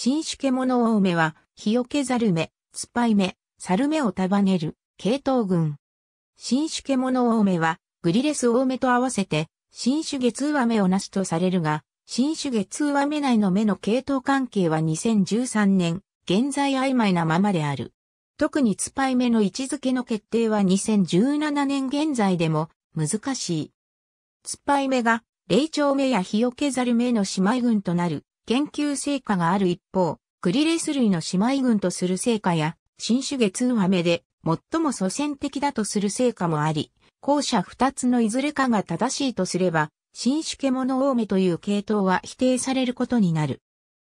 新種獣大梅は、日よけ猿目、メ、スパイ目、猿目を束ねる、系統群。新種獣大梅は、グリレス大梅と合わせて、新種月上目をなしとされるが、新種月上目内の目の系統関係は2013年、現在曖昧なままである。特にツパイ目の位置づけの決定は2017年現在でも難しい。ツパイ目が、霊長目や日よけ猿目の姉妹群となる研究成果がある一方、クリレス類の姉妹群とする成果や、新種月ウハメで最も祖先的だとする成果もあり、後者二つのいずれかが正しいとすれば、新種獣多めという系統は否定されることになる。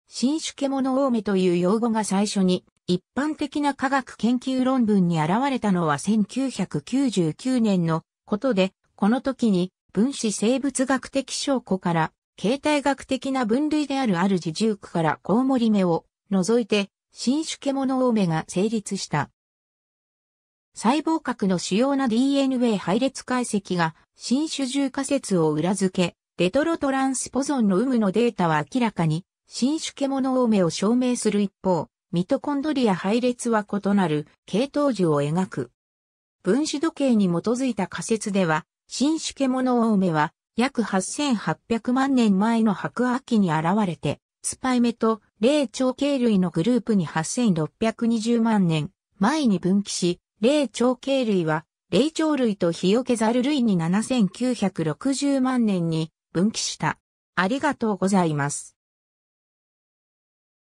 新種獣多めという用語が最初に一般的な科学研究論文に現れたのは1999年のことで、この時に分子生物学的証拠から形態学的な分類である主十九からコウモリ目を除いて、新種獣多めが成立した。細胞核の主要な DNA 配列解析が新種重仮説を裏付け、レトロトランスポゾンの有無のデータは明らかに、新種獣多めを証明する一方、ミトコンドリア配列は異なる系統樹を描く。分子時計に基づいた仮説では、新種獣多めは約8800万年前の白亜紀に現れて、スパイメと霊長系類のグループに8620万年前に分岐し、霊長系類は霊長類とヒヨケザル類に7960万年に分岐した。ありがとうございます。